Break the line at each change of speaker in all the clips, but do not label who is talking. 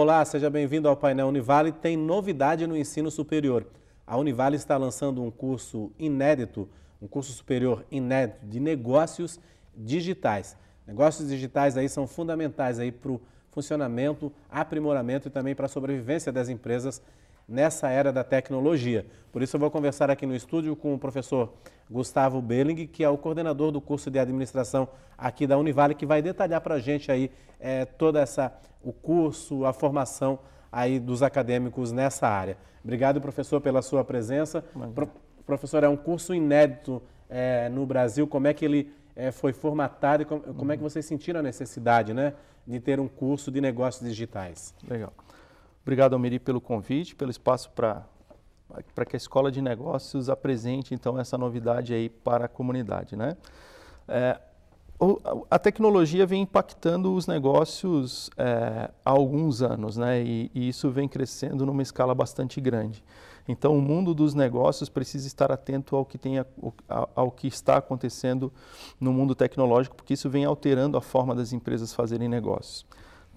Olá, seja bem-vindo ao painel Univale. Tem novidade no ensino superior. A Univale está lançando um curso inédito, um curso superior inédito de negócios digitais. Negócios digitais aí são fundamentais aí para o funcionamento, aprimoramento e também para a sobrevivência das empresas nessa era da tecnologia. Por isso eu vou conversar aqui no estúdio com o professor Gustavo Belling, que é o coordenador do curso de administração aqui da Univale, que vai detalhar para a gente aí é, toda essa o curso, a formação aí dos acadêmicos nessa área. Obrigado, professor, pela sua presença. Pro, professor, é um curso inédito é, no Brasil. Como é que ele é, foi formatado e como, é que vocês sentiram a necessidade né, de ter um curso de negócios
digitais? Legal. Obrigado, Almiri, pelo convite, pelo espaço para para que a escola de negócios apresente então essa novidade aí para a comunidade, né? É, a tecnologia vem impactando os negócios é, há alguns anos, né? E, e, isso vem crescendo numa escala bastante grande. Então, o mundo dos negócios precisa estar atento ao que, tem, ao, ao que está acontecendo no mundo tecnológico, porque isso vem alterando a forma das empresas fazerem negócios.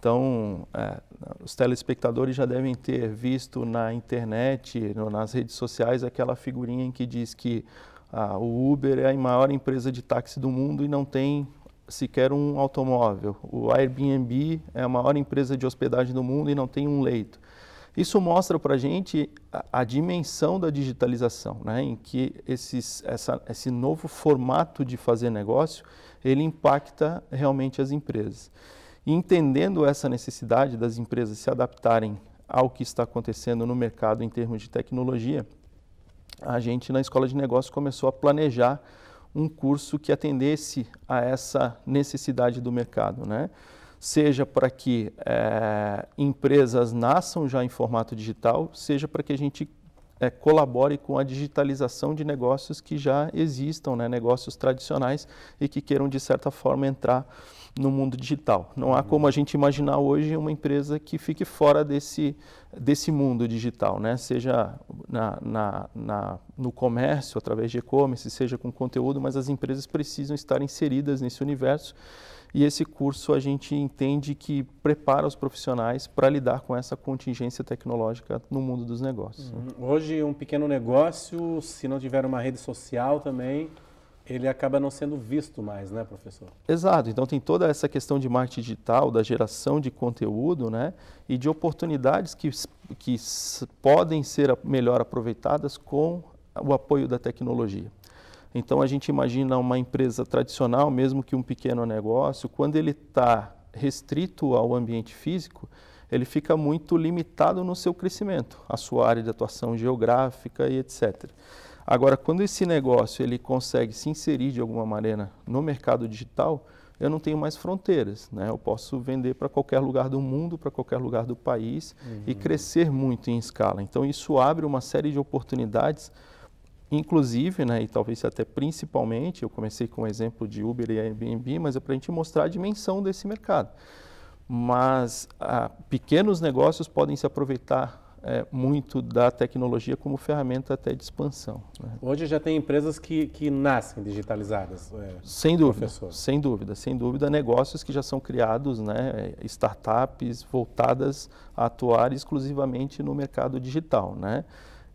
Então, é, os telespectadores já devem ter visto na internet, no, nas redes sociais, aquela figurinha em que diz que ah, o Uber é a maior empresa de táxi do mundo e não tem sequer um automóvel. O Airbnb é a maior empresa de hospedagem do mundo e não tem um leito. Isso mostra para a gente a dimensão da digitalização, né? em que esses, essa, esse novo formato de fazer negócio, ele impacta realmente as empresas. E entendendo essa necessidade das empresas se adaptarem ao que está acontecendo no mercado em termos de tecnologia, a gente na escola de negócios começou a planejar um curso que atendesse a essa necessidade do mercado, né? Seja para que é, empresas nasçam já em formato digital, seja para que a gente é, colabore com a digitalização de negócios que já existam, né, negócios tradicionais e que queiram, de certa forma, entrar no mundo digital. Não uhum. há como a gente imaginar hoje uma empresa que fique fora desse, desse mundo digital, né? seja na, na, na no comércio, através de e-commerce, seja com conteúdo, mas as empresas precisam estar inseridas nesse universo e esse curso a gente entende que prepara os profissionais para lidar com essa contingência tecnológica no mundo dos negócios.
Uhum. Hoje, um pequeno negócio, se não tiver uma rede social também, ele acaba não sendo visto mais, né, professor?
Exato. Então tem toda essa questão de marketing digital, da geração de conteúdo, né, e de oportunidades que, que podem ser melhor aproveitadas com o apoio da tecnologia. Então a gente imagina uma empresa tradicional, mesmo que um pequeno negócio, quando ele está restrito ao ambiente físico, ele fica muito limitado no seu crescimento, a sua área de atuação geográfica e etc. Agora, quando esse negócio ele consegue se inserir de alguma maneira no mercado digital, eu não tenho mais fronteiras, né? Eu posso vender para qualquer lugar do mundo, para qualquer lugar do país uhum. e crescer muito em escala. Então isso abre uma série de oportunidades Inclusive, né, e talvez até principalmente, eu comecei com o exemplo de Uber e Airbnb, mas é para a gente mostrar a dimensão desse mercado. Mas ah, pequenos negócios podem se aproveitar é, muito da tecnologia como ferramenta até de expansão. Né?
Hoje já tem empresas que, que nascem digitalizadas. É, sem dúvida, professor.
sem dúvida, sem dúvida, negócios que já são criados, né, é, startups voltadas a atuar exclusivamente no mercado digital, né?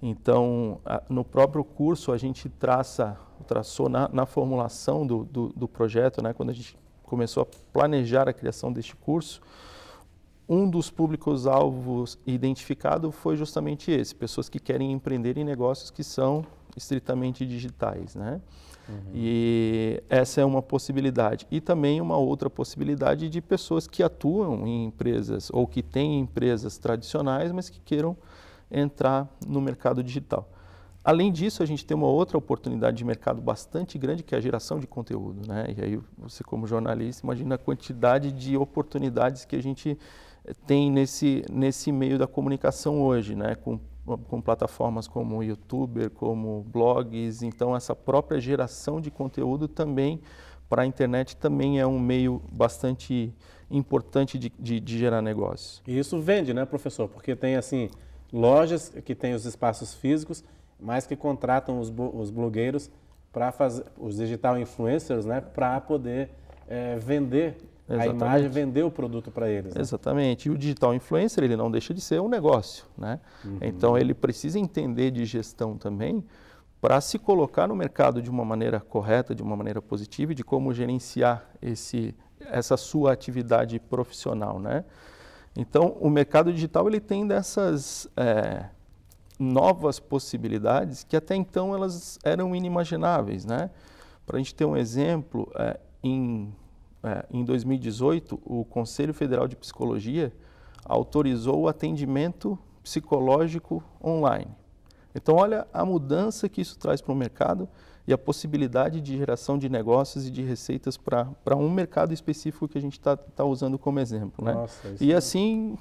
Então, a, no próprio curso, a gente traça, traçou na, na formulação do, do, do projeto, né, quando a gente começou a planejar a criação deste curso, um dos públicos-alvos identificado foi justamente esse, pessoas que querem empreender em negócios que são estritamente digitais, né? Uhum. E essa é uma possibilidade. E também uma outra possibilidade de pessoas que atuam em empresas ou que têm empresas tradicionais, mas que queiram entrar no mercado digital. Além disso, a gente tem uma outra oportunidade de mercado bastante grande, que é a geração de conteúdo. Né? E aí você, como jornalista, imagina a quantidade de oportunidades que a gente eh, tem nesse, nesse meio da comunicação hoje, né? com, com plataformas como o YouTuber, como blogs. Então, essa própria geração de conteúdo também para a internet também é um meio bastante importante de, de, de gerar negócios. E
isso vende, né, professor? Porque tem assim lojas que têm os espaços físicos, mas que contratam os, os blogueiros para fazer, os digital influencers, né, para poder é, vender
Exatamente. a imagem,
vender o produto para eles. Né?
Exatamente. E o digital influencer, ele não deixa de ser um negócio, né? Uhum. Então ele precisa entender de gestão também para se colocar no mercado de uma maneira correta, de uma maneira positiva e de como gerenciar esse essa sua atividade profissional, né? Então, o mercado digital ele tem dessas é, novas possibilidades que até então elas eram inimagináveis, né? Para a gente ter um exemplo, é, em, é, em 2018 o Conselho Federal de Psicologia autorizou o atendimento psicológico online. Então, olha a mudança que isso traz para o mercado e a possibilidade de geração de negócios e de receitas para um mercado específico que a gente está tá usando como exemplo. Né? Nossa, e é... assim,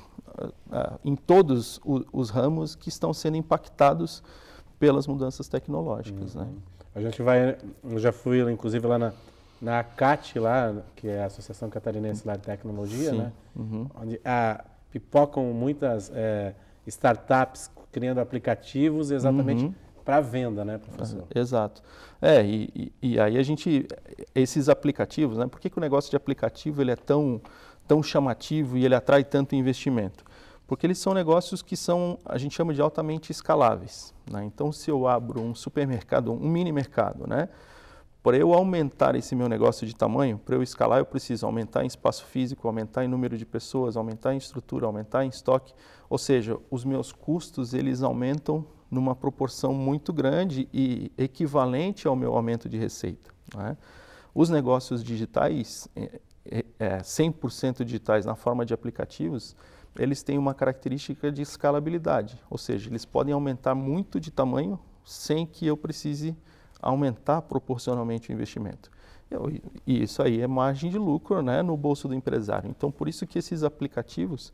em todos os ramos que estão sendo impactados pelas mudanças tecnológicas. Né? Uhum. Né? A gente vai, eu já fui inclusive lá na, na ACAT,
lá, que é a Associação Catarinense lá de Tecnologia, né? Uhum. onde a, ah, pipocam muitas é, startups criando aplicativos exatamente uhum para
venda, né, professor? Exato. É, e, e, aí a gente, esses aplicativos, né, por que, que o negócio de aplicativo ele é tão, tão chamativo e ele atrai tanto investimento? Porque eles são negócios que são, a gente chama de altamente escaláveis. Né? Então, se eu abro um supermercado, um mini mercado, né, para eu aumentar esse meu negócio de tamanho, para eu escalar, eu preciso aumentar em espaço físico, aumentar em número de pessoas, aumentar em estrutura, aumentar em estoque. Ou seja, os meus custos eles aumentam numa proporção muito grande e equivalente ao meu aumento de receita. Né? Os negócios digitais, é, é, 100% é, digitais na forma de aplicativos, eles têm uma característica de escalabilidade, ou seja, eles podem aumentar muito de tamanho sem que eu precise aumentar proporcionalmente o investimento. e isso aí é margem de lucro né, no bolso do empresário. Então, por isso que esses aplicativos,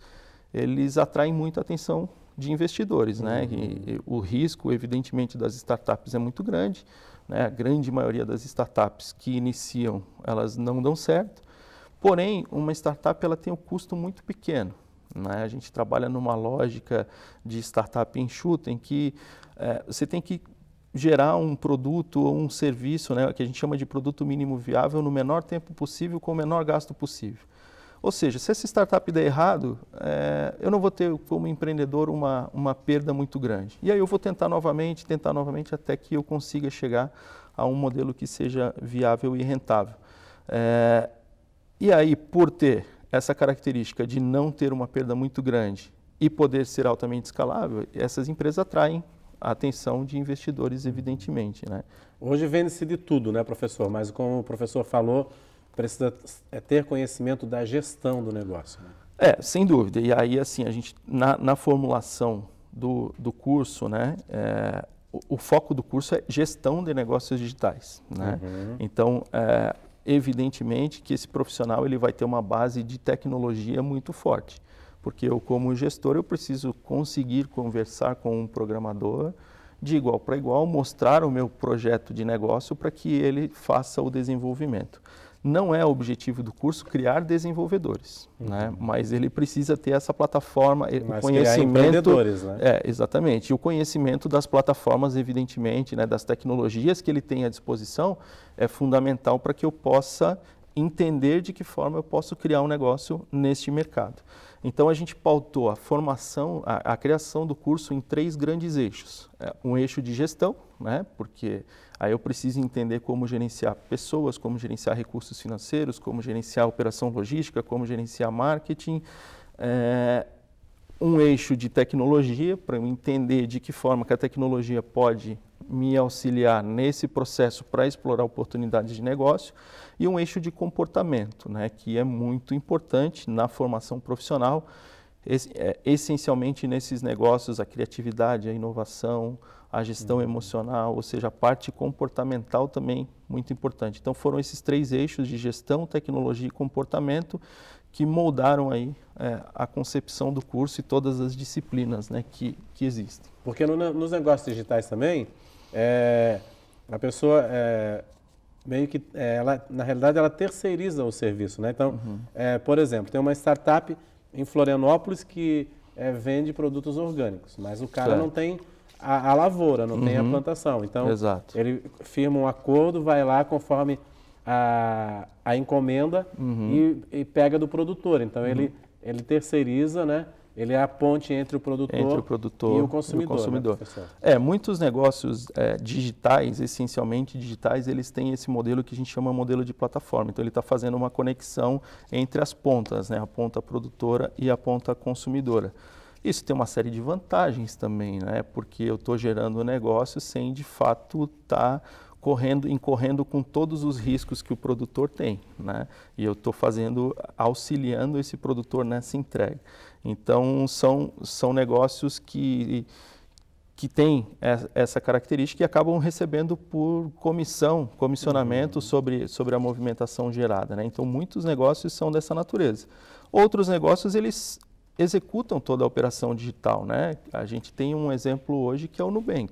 eles atraem muita atenção de investidores. Uhum. Né? E, e, o risco, evidentemente, das startups é muito grande. Né? A grande maioria das startups que iniciam, elas não dão certo. Porém, uma startup ela tem um custo muito pequeno. Né? A gente trabalha numa lógica de startup enxuta, em que é, você tem que gerar um produto ou um serviço, né, que a gente chama de produto mínimo viável, no menor tempo possível, com o menor gasto possível. Ou seja, se essa startup der errado, é, eu não vou ter como empreendedor uma, uma perda muito grande. E aí eu vou tentar novamente, tentar novamente até que eu consiga chegar a um modelo que seja viável e rentável. É, e aí, por ter essa característica de não ter uma perda muito grande e poder ser altamente escalável, essas empresas atraem a atenção de investidores, evidentemente. Né? Hoje vende-se de tudo, né, professor? Mas como o professor falou,
precisa é ter conhecimento da gestão do negócio. Né?
É, sem dúvida. E aí, assim, a gente, na, na formulação do, do curso, né, é, o, o, foco do curso é gestão de negócios digitais. Né? Uhum. Então, é, evidentemente que esse profissional ele vai ter uma base de tecnologia muito forte. Porque eu, como gestor, eu preciso conseguir conversar com um programador, de igual para igual, mostrar o meu projeto de negócio para que ele faça o desenvolvimento. Não é o objetivo do curso criar desenvolvedores, uhum. né? mas ele precisa ter essa plataforma, mas o conhecimento. Empreendedores, né? É, exatamente. E o conhecimento das plataformas, evidentemente, né, das tecnologias que ele tem à disposição, é fundamental para que eu possa entender de que forma eu posso criar um negócio neste mercado. Então a gente pautou a formação, a, a criação do curso em três grandes eixos. É, um eixo de gestão, né, porque Aí eu preciso entender como gerenciar pessoas, como gerenciar recursos financeiros, como gerenciar operação logística, como gerenciar marketing. É, um eixo de tecnologia, para eu entender de que forma que a tecnologia pode me auxiliar nesse processo para explorar oportunidades de negócio e um eixo de comportamento, né, que é muito importante na formação profissional é, essencialmente nesses negócios a criatividade, a inovação, a gestão uhum. emocional, ou seja, a parte comportamental também muito importante. Então foram esses três eixos de gestão, tecnologia e comportamento que moldaram aí é, a concepção do curso e todas as disciplinas né, que, que existem.
Porque no, nos negócios digitais também, é, a pessoa é, meio que, é, ela, na realidade, ela terceiriza o serviço. Né? Então, uhum. É, por exemplo, tem uma startup em Florianópolis que é, vende produtos orgânicos, mas o cara certo. não tem a, a lavoura, não uhum. tem a uhum. plantação. Então, Exato. ele firma um acordo, vai lá conforme a, a encomenda uhum. e, e, pega do produtor. Então, ele, uhum. ele terceiriza, né?
Ele é a ponte entre o produtor, entre o produtor e o consumidor. E o consumidor. Né, é, muitos negócios é, digitais, essencialmente digitais, eles têm esse modelo que a gente chama modelo de plataforma. Então ele está fazendo uma conexão entre as pontas, né, a ponta produtora e a ponta consumidora. Isso tem uma série de vantagens também, né, porque eu estou gerando o negócio sem de fato estar tá correndo, incorrendo com todos os riscos que o produtor tem, né, e eu estou fazendo, auxiliando esse produtor nessa entrega. Então, são, são negócios que, que têm é, essa característica e acabam recebendo por comissão, comissionamento uhum. sobre, sobre a movimentação gerada. Né? Então, muitos negócios são dessa natureza. Outros negócios, eles executam toda a operação digital. Né? A gente tem um exemplo hoje que é o Nubank.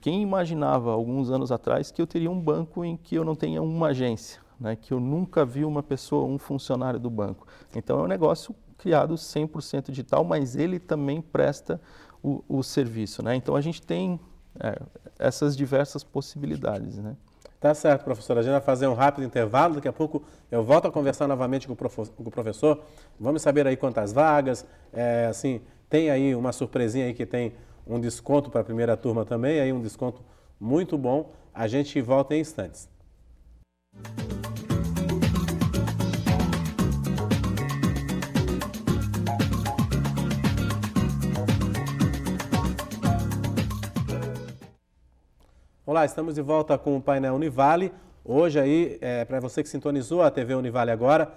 Quem imaginava alguns anos atrás que eu teria um banco em que eu não tenha uma agência, né? que eu nunca vi uma pessoa, um funcionário do banco. Então é um negócio criado 100% digital, mas ele também presta o, o serviço. Né? Então a gente tem é, essas diversas possibilidades. Né?
Tá certo, professor. A gente vai fazer um rápido intervalo. Daqui a pouco eu volto a conversar novamente com o, prof... com o professor. Vamos saber aí quantas vagas. É, assim, tem aí uma surpresinha aí que tem um desconto para a primeira turma também, aí um desconto muito bom. A gente volta em instantes. Música Olá, estamos de volta com o painel Univale. Hoje aí, é, para você que sintonizou a TV Univale agora,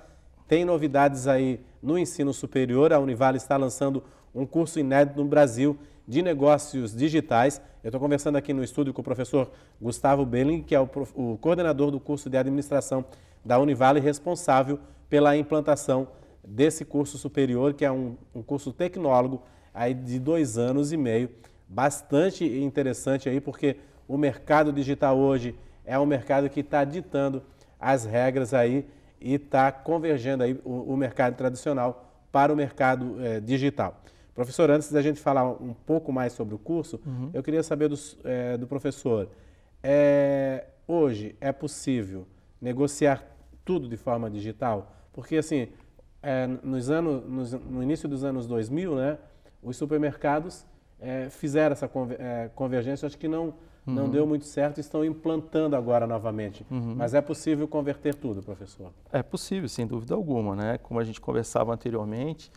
tem novidades aí no ensino superior. A Univale está lançando um curso inédito no Brasil de negócios digitais. Eu estou conversando aqui no estúdio com o professor Gustavo Belling, que é o, o coordenador do curso de administração da Univale, responsável pela implantação desse curso superior, que é um, um curso tecnólogo aí de dois anos e meio. Bastante interessante aí, porque o mercado digital hoje é um mercado que está ditando as regras aí e está convergendo aí o, o, mercado tradicional para o mercado eh, digital. Professor, antes da gente falar um pouco mais sobre o curso, uhum. eu queria saber eh, do professor, eh, hoje é possível negociar tudo de forma digital? Porque assim, nos anos, nos, no início dos anos 2000, né, os supermercados fizeram essa conver, convergência, acho que não uhum. não deu muito certo, estão implantando agora novamente. Uhum. Mas é possível converter tudo, professor?
É possível, sem dúvida alguma. Né? Como a gente conversava anteriormente,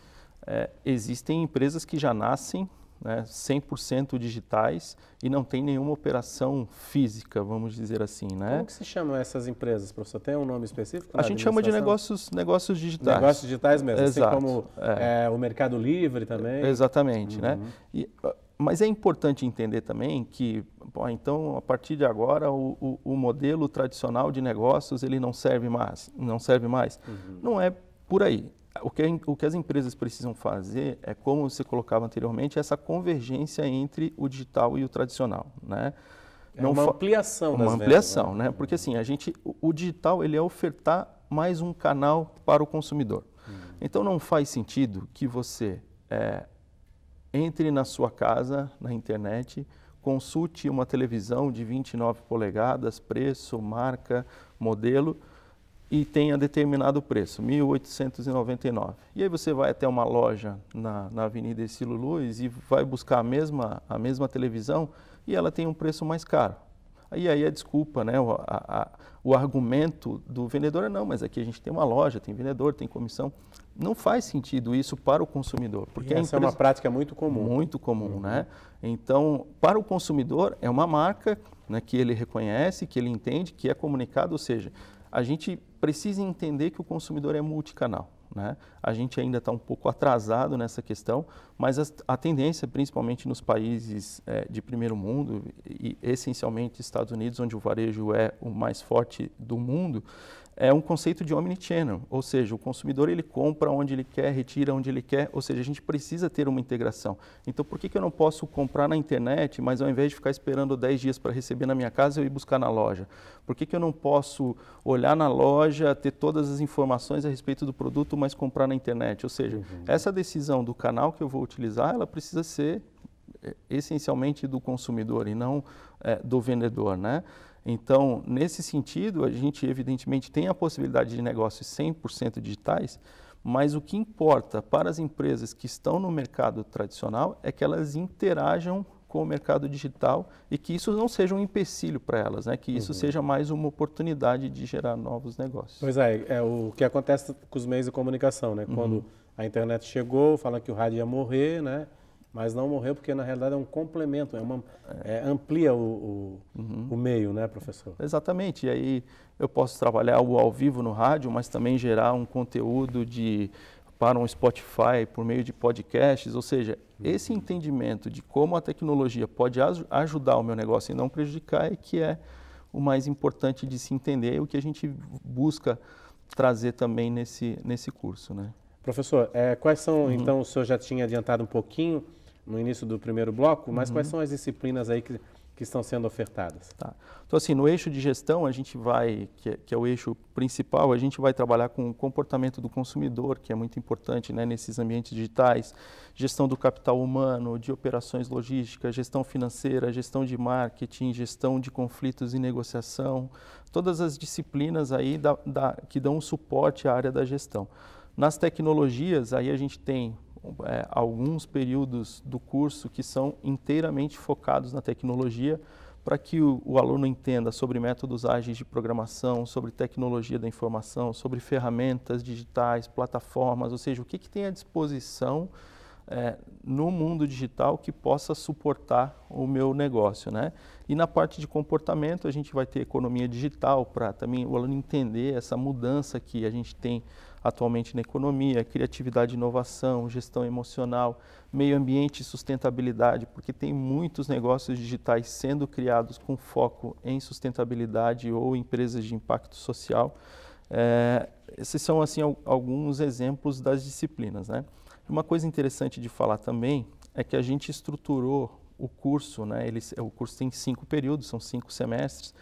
é, existem empresas que já nascem né, 100% digitais e não tem nenhuma operação física, vamos dizer assim, né? Como
que se chamam essas empresas, professor? Tem um nome específico? A gente chama de negócios, negócios digitais. Negócios digitais mesmo, assim Exato. assim como é. É, o Mercado Livre
também. Exatamente, uhum. né? E ah, mas é importante entender também que, bom, então, a partir de agora, o, o, o, modelo tradicional de negócios ele não serve mais. Não serve mais. Uhum. Não é por aí. O que, o que as empresas precisam fazer é, como você colocava anteriormente, essa convergência entre o digital e o tradicional, né? É não uma ampliação Uma ampliação, vendas, né? né? Uhum. Porque assim, a gente, o, o, digital ele é ofertar mais um canal para o consumidor. Uhum. Então não faz sentido que você é, entre na sua casa, na internet, consulte uma televisão de 29 polegadas, preço, marca, modelo e tenha determinado preço, 1.899. E aí você vai até uma loja na, na Avenida Estilo Luz e vai buscar a mesma, a mesma televisão e ela tem um preço mais caro. E aí a desculpa, né? o, a, a, o argumento do vendedor é não, mas aqui a gente tem uma loja, tem vendedor, tem comissão não faz sentido isso para o consumidor. Porque essa empresa... é uma prática muito comum. Muito comum, uhum. né? Então, para o consumidor, é uma marca né, que ele reconhece, que ele entende, que é comunicado, ou seja, a gente precisa entender que o consumidor é multicanal. Né? A gente ainda está um pouco atrasado nessa questão, mas a, a tendência, principalmente nos países é, de primeiro mundo, e essencialmente Estados Unidos, onde o varejo é o mais forte do mundo, é um conceito de omnichannel, ou seja, o consumidor ele compra onde ele quer, retira onde ele quer, ou seja, a gente precisa ter uma integração. Então, por que, que eu não posso comprar na internet, mas ao invés de ficar esperando 10 dias para receber na minha casa, eu ir buscar na loja? Por que, que eu não posso olhar na loja, ter todas as informações a respeito do produto, mas comprar na internet? Ou seja, uhum. essa decisão do canal que eu vou utilizar, ela precisa ser é, essencialmente do consumidor e não é, do vendedor, né? Então, nesse sentido, a gente evidentemente tem a possibilidade de negócios 100% digitais, mas o que importa para as empresas que estão no mercado tradicional é que elas interajam com o mercado digital e que isso não seja um empecilho para elas, né? que isso uhum. seja mais uma oportunidade de gerar novos negócios. Pois é,
é o que acontece com os meios de comunicação, né? Uhum. Quando uhum. a internet chegou, falam que o rádio ia morrer, né? mas não morreu porque na realidade é um complemento, é uma, é, amplia o, o,
uhum. o, meio, né, professor? Exatamente. E aí eu posso trabalhar algo ao vivo no rádio, mas também gerar um conteúdo de para um Spotify por meio de podcasts, ou seja, esse uhum. entendimento de como a tecnologia pode aj ajudar o meu negócio e não prejudicar é que é o mais importante de se entender, e o que a gente busca trazer também nesse, nesse curso, né?
Professor, é, quais são, uhum. então, o senhor já tinha adiantado
um pouquinho, no início do primeiro bloco, mas uhum. quais são as disciplinas aí que, que estão sendo ofertadas? Tá. Então, assim, no eixo de gestão, a gente vai, que é, que é, o eixo principal, a gente vai trabalhar com o comportamento do consumidor, que é muito importante né, nesses ambientes digitais, gestão do capital humano, de operações logísticas, gestão financeira, gestão de marketing, gestão de conflitos e negociação, todas as disciplinas aí da, da, que dão suporte à área da gestão. Nas tecnologias, aí a gente tem é, alguns períodos do curso que são inteiramente focados na tecnologia, para que o, o, aluno entenda sobre métodos ágeis de programação, sobre tecnologia da informação, sobre ferramentas digitais, plataformas, ou seja, o que, que tem à disposição é, no mundo digital que possa suportar o meu negócio, né? E na parte de comportamento a gente vai ter economia digital para também o aluno entender essa mudança que a gente tem atualmente na economia, criatividade, inovação, gestão emocional, meio ambiente e sustentabilidade, porque tem muitos negócios digitais sendo criados com foco em sustentabilidade ou empresas de impacto social. É, esses são assim alguns exemplos das disciplinas, né? Uma coisa interessante de falar também é que a gente estruturou o curso, né? Ele, o curso tem cinco períodos, são cinco semestres.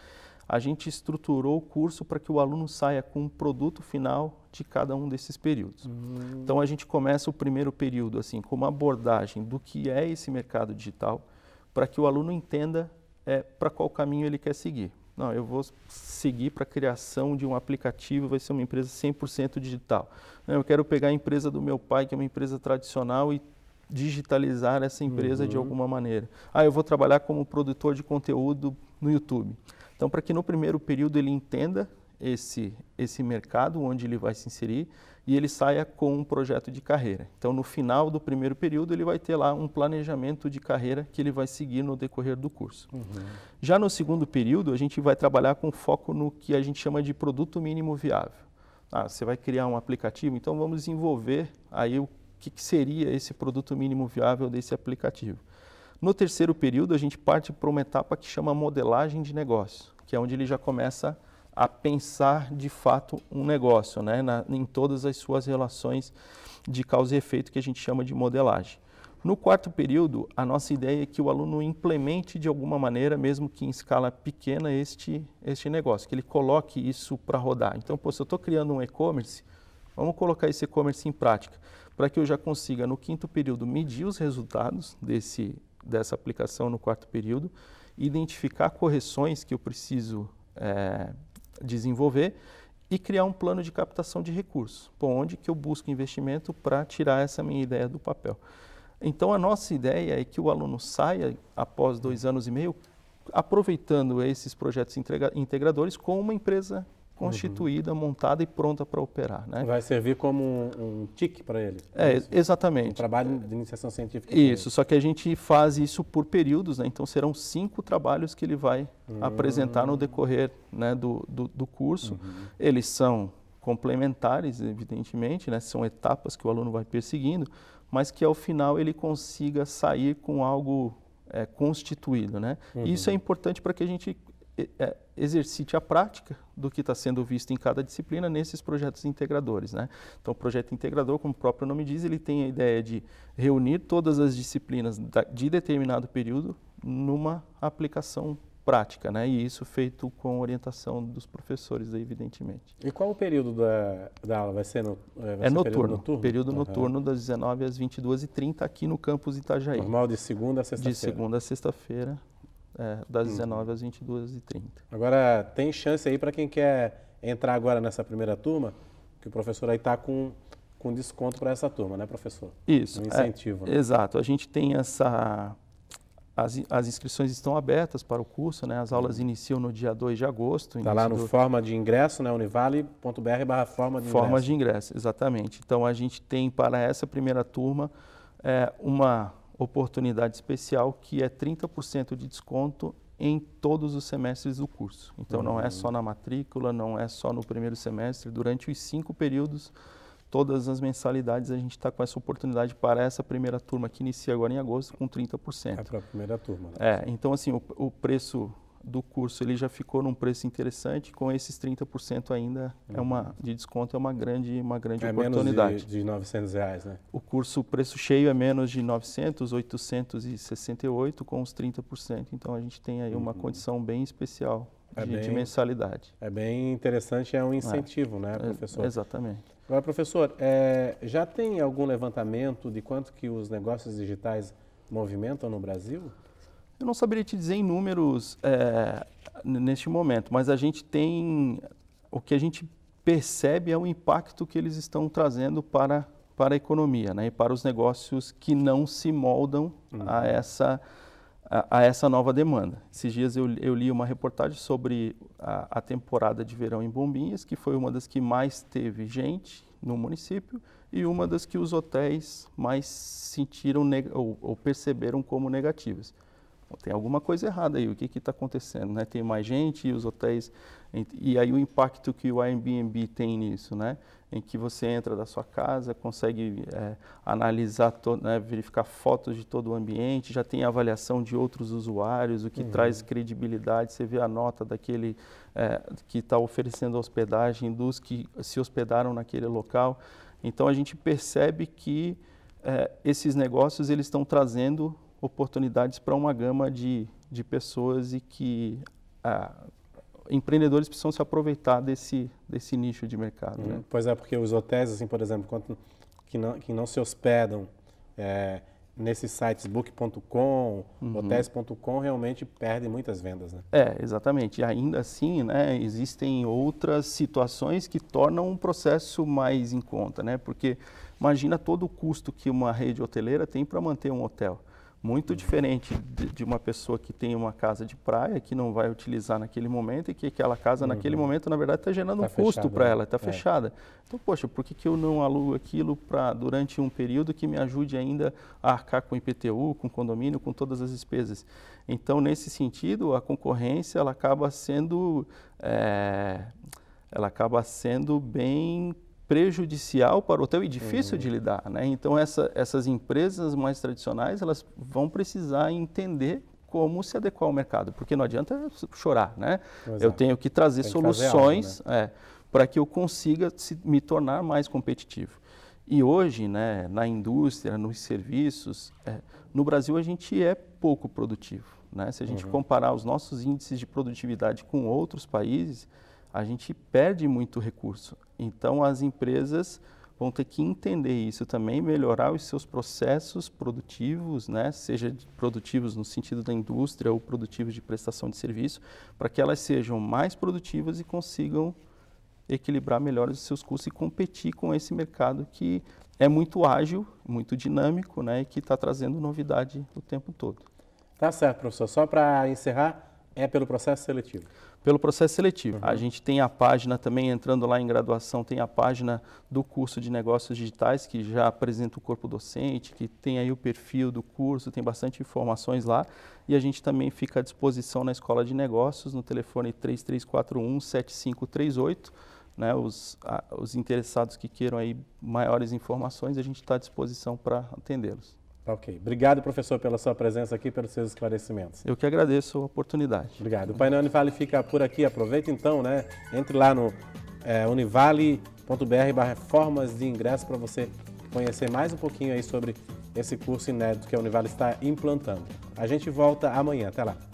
A gente estruturou o curso para que o aluno saia com um produto final de cada um desses períodos. Uhum. Então a gente começa o primeiro período assim com uma abordagem do que é esse mercado digital, para que o aluno entenda é, para qual caminho ele quer seguir. Não, eu vou seguir para a criação de um aplicativo, vai ser uma empresa 100% digital. Né, eu quero pegar a empresa do meu pai, que é uma empresa tradicional, e digitalizar essa empresa uhum. de alguma maneira. Ah, eu vou trabalhar como produtor de conteúdo no YouTube. Então, para que no primeiro período ele entenda esse, esse mercado, onde ele vai se inserir, e ele saia com um projeto de carreira. Então, no final do primeiro período, ele vai ter lá um planejamento de carreira que ele vai seguir no decorrer do curso. Uhum. Já no segundo período, a gente vai trabalhar com foco no que a gente chama de produto mínimo viável. Ah, você vai criar um aplicativo, então vamos desenvolver aí o que, que seria esse produto mínimo viável desse aplicativo. No terceiro período, a gente parte para uma etapa que chama modelagem de negócio, que é onde ele já começa a a pensar de fato um negócio, né? Na, em todas as suas relações de causa e efeito que a gente chama de modelagem. No quarto período, a nossa ideia é que o aluno implemente de alguma maneira, mesmo que em escala pequena, este, este negócio, que ele coloque isso para rodar. Então, pô, se eu estou criando um e-commerce, vamos colocar esse e-commerce em prática, para que eu já consiga, no quinto período, medir os resultados desse, dessa aplicação no quarto período, identificar correções que eu preciso é, desenvolver e criar um plano de captação de recursos. por onde que eu busco investimento para tirar essa minha ideia do papel? Então, a nossa ideia é que o aluno saia, após dois anos e meio, aproveitando esses projetos integradores com uma empresa Uhum. constituída, uhum. montada e pronta para operar. Né? Vai servir como um, um TIC para ele? É, isso? exatamente. Um trabalho de iniciação científica. Isso, só que a gente faz isso por períodos, né? então serão cinco trabalhos que ele vai uhum. apresentar no decorrer né, do, do, do, curso. Uhum. Eles são complementares, evidentemente, né? são etapas que o aluno vai perseguindo, mas que ao final ele consiga sair com algo é, constituído. Né? E isso é uhum. importante para que a gente é, exercite a prática do que está sendo visto em cada disciplina nesses projetos integradores. Né? Então, o projeto integrador, como o próprio nome diz, ele tem a ideia de reunir todas as disciplinas de determinado período numa aplicação prática, né? e isso feito com orientação dos professores, evidentemente.
E qual o período da, da aula? Vai ser, no, é, vai é ser noturno, período noturno? Período uhum. noturno
das 19 às 22h30 aqui no campus Itajaí. Normal de segunda a sexta-feira? De segunda a sexta-feira, é, das uhum. 19 às 22h30.
Agora, tem chance aí para quem quer entrar agora nessa primeira turma, que o professor aí está com, com desconto para essa turma, né, professor? Isso. Um é, incentivo. É, né? Exato.
A gente tem essa. As, as inscrições estão abertas para o curso, né? As aulas uhum. iniciam no dia 2 de agosto. Está lá no do... forma de ingresso, né? univale.br barra forma de ingresso. Formas de ingresso, exatamente. Então, a gente tem para essa primeira turma é, uma oportunidade especial, que é 30% de desconto em todos os semestres do curso. Então, uhum. não é uhum. só na matrícula, não é só no primeiro semestre, durante os cinco períodos, todas as mensalidades, a gente está com essa oportunidade para essa primeira turma que inicia agora em agosto com 30%. É para a primeira turma. Né? É, então, assim, o, o preço do curso ele já ficou num preço interessante, com esses 30% ainda uhum. é uma, uhum. de desconto é uma grande, uma grande é oportunidade. Menos
de, de 900 reais, né?
O curso preço cheio é menos de 900, 868 com os 30%. Então a gente tem aí uma uhum. condição bem especial é de, bem, de, mensalidade.
É bem interessante, é um é. incentivo, né, é. né, professor? exatamente. Agora, professor, é, já tem algum levantamento de quanto que os negócios digitais movimentam no Brasil?
Eu não saberia te dizer em números é, neste momento, mas a gente tem. O que a gente percebe é o impacto que eles estão trazendo para, para a economia né, e para os negócios que não se moldam uhum. a, essa, a, a, essa nova demanda. Esses dias eu, eu li uma reportagem sobre a, a temporada de verão em Bombinhas, que foi uma das que mais teve gente no município e uma das que os hotéis mais sentiram ou, ou perceberam como negativas tem alguma coisa errada aí, o que está acontecendo? Né? Tem mais gente e os hotéis. E aí o impacto que o Airbnb tem nisso, né? em que você entra da sua casa, consegue é, analisar, né, verificar fotos de todo o ambiente, já tem avaliação de outros usuários, o que uhum. traz credibilidade, você vê a nota daquele é, que está oferecendo hospedagem, dos que se hospedaram naquele local. Então a gente percebe que é, esses negócios eles estão trazendo oportunidades para uma gama de, de pessoas e que ah, empreendedores precisam se aproveitar desse, desse nicho de mercado. Né? Uhum. Né?
Pois é, porque os hotéis, assim, por exemplo, quanto, que, não, que não se hospedam é, nesses sites book.com, uhum. hotéis.com, realmente perdem muitas vendas. Né?
É, exatamente. E ainda assim, né, existem outras situações que tornam um processo mais em conta, né? porque imagina todo o custo que uma rede hoteleira tem para manter um hotel. Muito diferente de, de, uma pessoa que tem uma casa de praia, que não vai utilizar naquele momento e que aquela casa uhum. naquele momento, na verdade, está gerando tá um custo para né? ela, está é. fechada. Então, poxa, por que, que eu não alugo aquilo para durante um período que me ajude ainda a arcar com IPTU, com condomínio, com todas as despesas? Então, nesse sentido, a concorrência ela acaba sendo, é, ela acaba sendo bem prejudicial para o hotel e difícil uhum. de lidar, né? Então essa, essas empresas mais tradicionais elas vão precisar entender como se adequar ao mercado, porque não adianta chorar, né? Eu é. tenho que trazer soluções né? é, para que eu consiga se, me tornar mais competitivo. E hoje, né, na indústria, nos serviços, é, no Brasil a gente é pouco produtivo, né? Se a gente uhum. comparar os nossos índices de produtividade com outros países, a gente perde muito recurso. Então, as empresas vão ter que entender isso também, melhorar os seus processos produtivos, né, seja produtivos no sentido da indústria ou produtivos de prestação de serviço, para que elas sejam mais produtivas e consigam equilibrar melhor os seus custos e competir com esse mercado que é muito ágil, muito dinâmico, né, e que está trazendo novidade o tempo todo. Tá certo, professor. Só para encerrar, é pelo processo seletivo? Pelo processo seletivo. Uhum. A gente tem a página também, entrando lá em graduação, tem a página do curso de negócios digitais, que já apresenta o corpo docente, que tem aí o perfil do curso, tem bastante informações lá. E a gente também fica à disposição na Escola de Negócios, no telefone 3341 7538. Né, os, os interessados que queiram aí maiores informações, a gente está à disposição para atendê-los. Tá
ok. Obrigado, professor, pela sua presença aqui, pelos seus esclarecimentos. Eu que
agradeço a oportunidade. Obrigado. O
Painel Univale fica por aqui. Aproveita então, né? Entre lá no é, univale.br barra formas de ingresso para você conhecer mais um pouquinho aí sobre esse curso inédito que a Univale está implantando. A gente volta amanhã. Até lá.